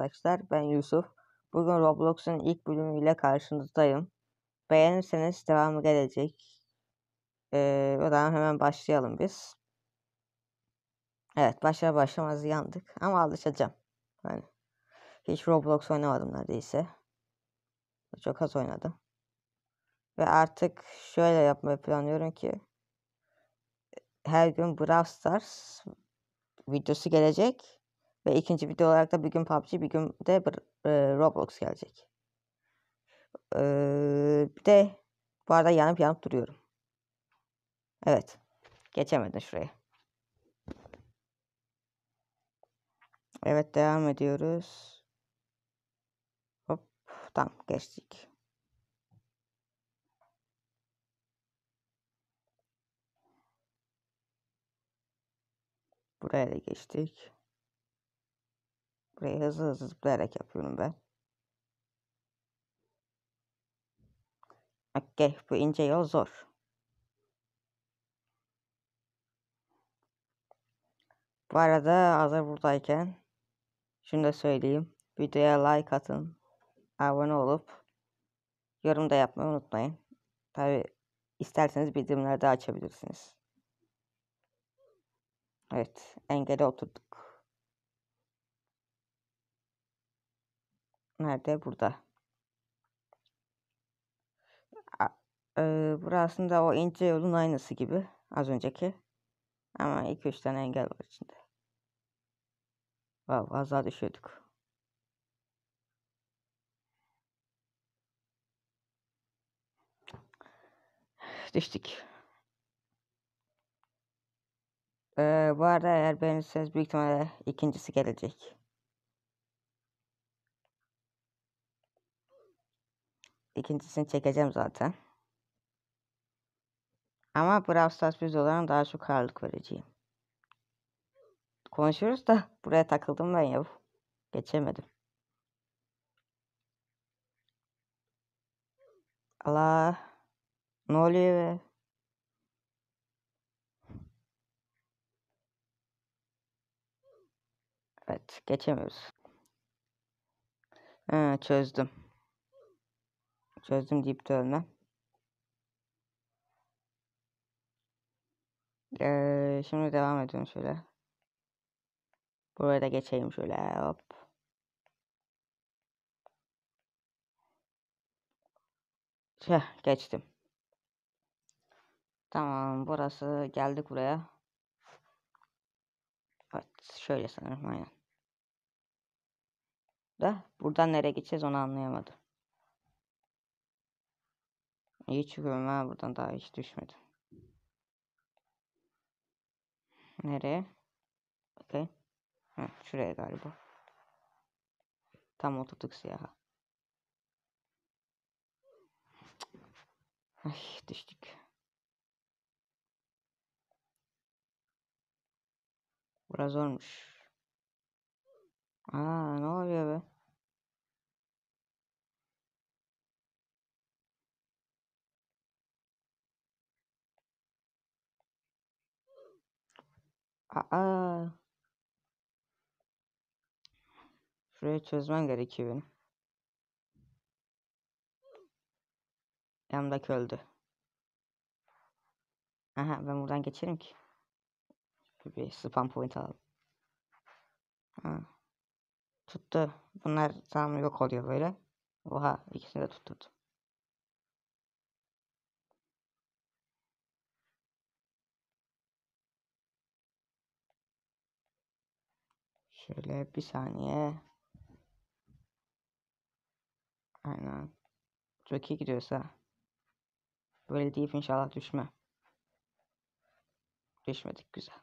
arkadaşlar. Ben Yusuf. Bugün Roblox'un ilk bölümüyle karşınızdayım. Beğenirseniz devamı gelecek. Ee, o zaman hemen başlayalım biz. Evet başlar başlamaz yandık ama alışacağım. Yani hiç Roblox oynamadım neredeyse. Çok az oynadım. Ve artık şöyle yapmayı planlıyorum ki her gün Brawl Stars videosu gelecek. Ve ikinci video olarak da bir gün PUBG bir gün de e, Roblox gelecek. Ee, bir de bu arada yanıp yanıp duruyorum. Evet. Geçemedim şuraya. Evet devam ediyoruz. Hop tamam geçtik. Buraya da geçtik. Burayı hızlı hızlı zıplayarak yapıyorum ben. Okey bu ince yol zor. Bu arada hazır buradayken şunu da söyleyeyim. Videoya like atın. Abone olup yorum da yapmayı unutmayın. Tabi isterseniz bildirimleri de açabilirsiniz. Evet engele oturduk. Nerede? Burada. Ee, burası da o ince yolun aynısı gibi. Az önceki. Ama 2-3 tane engel var içinde. Vav, az daha düşüyorduk. Düştük. Ee, bu arada eğer beğenirseniz büyük ihtimalle ikincisi gelecek. İkincisini çekeceğim zaten. Ama Brawl Stars videolarına daha çok ağırlık vereceğim. Konuşuyoruz da buraya takıldım ben ya. Geçemedim. Allah. Ne oluyor be? Evet geçemiyoruz. Ha, çözdüm çözdüm deyip de ölmem. Ee, şimdi devam ediyorum şöyle. Buraya da geçeyim şöyle hop. Heh, geçtim. Tamam burası geldik buraya. Evet şöyle sanırım aynen. Da buradan nereye gideceğiz onu anlayamadım. İyi çıkıyorum ha buradan daha hiç düşmedim. Nereye? Okey. Şuraya galiba. Tam oturduk siyaha. Ay düştük. Burası zormuş. Aa ne oluyor be? Aa. Şurayı çözmen gerekiyor benim. Yanımdaki öldü. Aha ben buradan geçerim ki. Bir spam point alalım. Ha. Tuttu. Bunlar tam yok oluyor böyle. Oha ikisini de tutturdum. Şöyle bir saniye. Aynen. Çok iyi gidiyorsa. Böyle deyip inşallah düşme. Düşmedik güzel.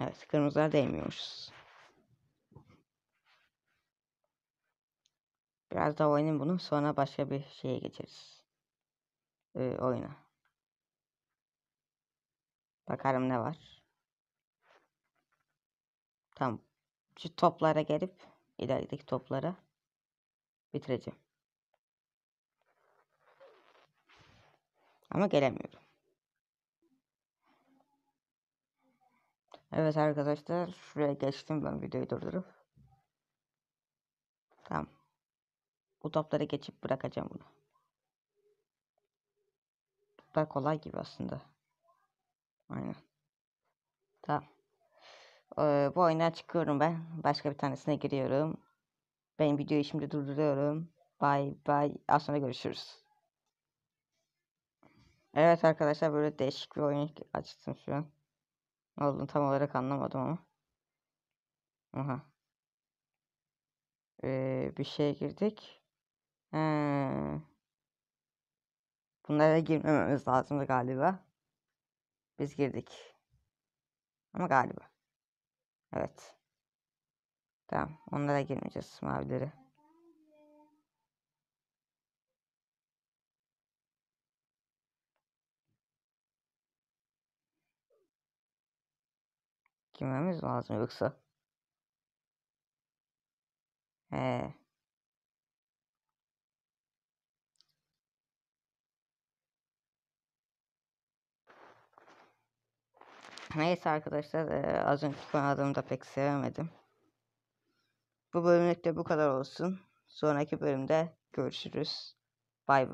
Evet kırmızılar değmiyormuşuz. Biraz daha oynayayım bunu sonra başka bir şeye geçeriz. Ee, oyuna. Bakarım ne var. Tamam. Şu toplara gelip ilerideki toplara bitireceğim. Ama gelemiyorum. Evet arkadaşlar şuraya geçtim ben videoyu durdurup. Tamam. Bu topları geçip bırakacağım bunu. Toplar kolay gibi aslında. Aynen bu oyuna çıkıyorum ben. Başka bir tanesine giriyorum. Ben videoyu şimdi durduruyorum. Bay bay. Az sonra görüşürüz. Evet arkadaşlar böyle değişik bir oyun açtım şu an. Ne olduğunu tam olarak anlamadım ama. Aha. Ee, bir şeye girdik. He. Bunlara girmememiz lazımdı galiba. Biz girdik. Ama galiba. Evet. Tamam. Onlara girmeyeceğiz mavileri. Girmemiz lazım yoksa. He. Neyse arkadaşlar e, az önce adımı da pek sevemedim. Bu bölümlük de bu kadar olsun. Sonraki bölümde görüşürüz. Bay bay.